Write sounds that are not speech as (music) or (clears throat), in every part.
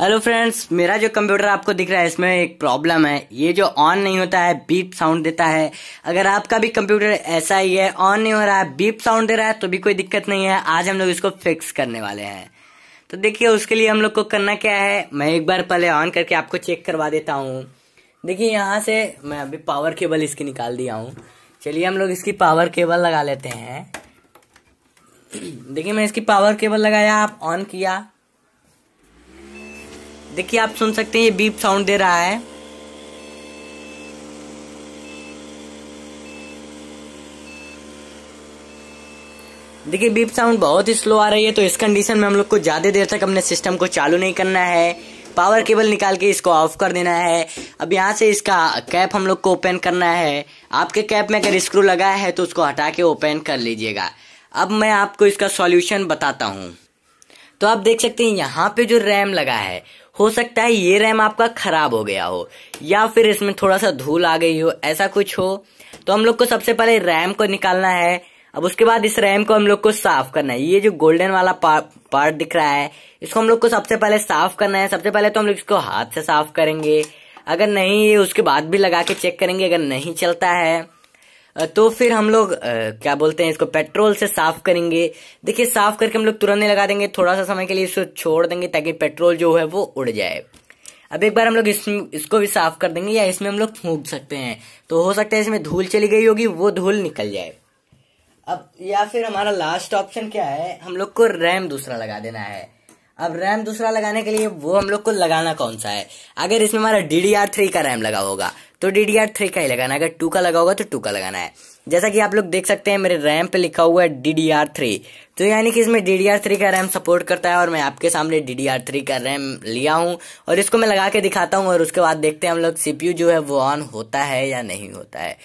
hello friends मेरा जो computer आपको दिख रहा है इसमें एक प्रॉब्लम है ये जो ऑन नहीं होता है बीप साउंड देता है अगर आपका भी कंप्यूटर ऐसा ही है ऑन नहीं हो रहा है बीप साउंड दे रहा है तो भी कोई दिक्कत नहीं है आज हम लोग इसको फिक्स करने वाले हैं तो देखिए उसके लिए हम लोग को करना क्या है मैं एक बार पहले ऑन करके आपको चेक करवा देता हूँ देखिए यहाँ से मैं अभी पावर केबल इसकी निकाल दिया हूँ चलिए हम लोग इसकी पावर केबल लगा लेते हैं (clears throat) देखिए मैं इसकी पावर केबल लगाया आप ऑन किया देखिए आप सुन सकते हैं ये बीप साउंड दे रहा है देखिए बीप साउंड बहुत ही स्लो आ रही है तो इस कंडीशन में हम लोग को ज़्यादा देर तक अपने सिस्टम को चालू नहीं करना है पावर केबल निकाल के इसको ऑफ कर देना है अब यहाँ से इसका कैप हम लोग को ओपन करना है आपके कैप में अगर स्क्रू लगा है तो उसको हटा के ओपन कर लीजिएगा अब मैं आपको इसका सॉल्यूशन बताता हूँ तो आप देख सकते हैं यहाँ पे जो रैम लगा है हो सकता है ये रैम आपका खराब हो गया हो या फिर इसमें थोड़ा सा धूल आ गई हो ऐसा कुछ हो तो हम लोग को सबसे पहले रैम को निकालना है अब उसके बाद इस रैम को हम लोग को साफ करना है ये जो गोल्डन वाला पार्ट दिख रहा है इसको हम लोग को सबसे पहले साफ करना है सबसे पहले तो हम लोग इसको हाथ से साफ करेंगे अगर नहीं उसके बाद भी लगा के चेक करेंगे अगर नहीं चलता है तो फिर हम लोग क्या बोलते हैं इसको पेट्रोल से साफ करेंगे देखिए साफ करके हम लोग तुरंत नहीं लगा देंगे थोड़ा सा समय के लिए इसको छोड़ देंगे ताकि पेट्रोल जो है वो उड़ जाए अब एक बार हम लोग इस, इसको भी साफ कर देंगे या इसमें हम लोग फूक सकते हैं तो हो सकता है इसमें धूल चली गई होगी वो धूल निकल जाए अब या फिर हमारा लास्ट ऑप्शन क्या है हम लोग को रैम दूसरा लगा देना है अब रैम दूसरा लगाने के लिए वो हम लोग को लगाना कौन सा है अगर इसमें हमारा डी डी आर थ्री का रैम लगा होगा तो डी डी आर थ्री का ही लगाना है अगर टू का लगा होगा तो टू का लगाना है जैसा कि आप लोग देख सकते हैं मेरे रैम पे लिखा हुआ है डी डी आर थ्री तो यानी कि इसमें डी डी आर थ्री का रैम सपोर्ट करता है और मैं आपके सामने डी डी आर थ्री का रैम लिया हूँ और इसको मैं लगा के दिखाता हूँ और उसके बाद देखते हैं हम लोग सीपीयू जो है वो ऑन होता है या नहीं होता है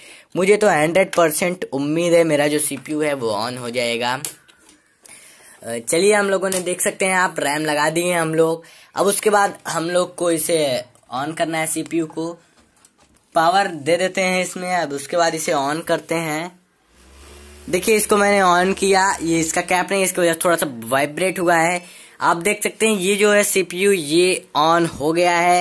मुझे तो हंड्रेड परसेंट उम्मीद है मेरा जो सीपीयू है वो ऑन हो जाएगा चलिए हम लोगों ने देख सकते हैं आप रैम लगा दिए हम लोग अब उसके बाद हम लोग को इसे ऑन करना है सीपीयू को पावर दे देते हैं इसमें अब उसके बाद इसे ऑन करते हैं देखिए इसको मैंने ऑन किया ये इसका कैप नहीं इसकी वजह थोड़ा सा वाइब्रेट हुआ है आप देख सकते हैं ये जो है सीपीयू ये ऑन हो गया है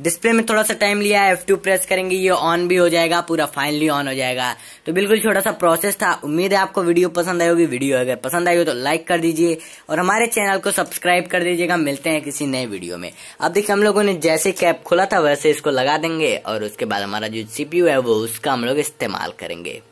डिस्प्ले में थोड़ा सा टाइम लिया एफ टू प्रेस करेंगे ये ऑन भी हो जाएगा पूरा फाइनली ऑन हो जाएगा तो बिल्कुल छोटा सा प्रोसेस था उम्मीद है आपको वीडियो पसंद आई होगी वीडियो अगर पसंद आई हो तो लाइक कर दीजिए और हमारे चैनल को सब्सक्राइब कर दीजिएगा मिलते हैं किसी नए वीडियो में अब देखिए हम लोगों ने जैसे कैप खोला था वैसे इसको लगा देंगे और उसके बाद हमारा जो सीपीयू है वो उसका हम लोग इस्तेमाल करेंगे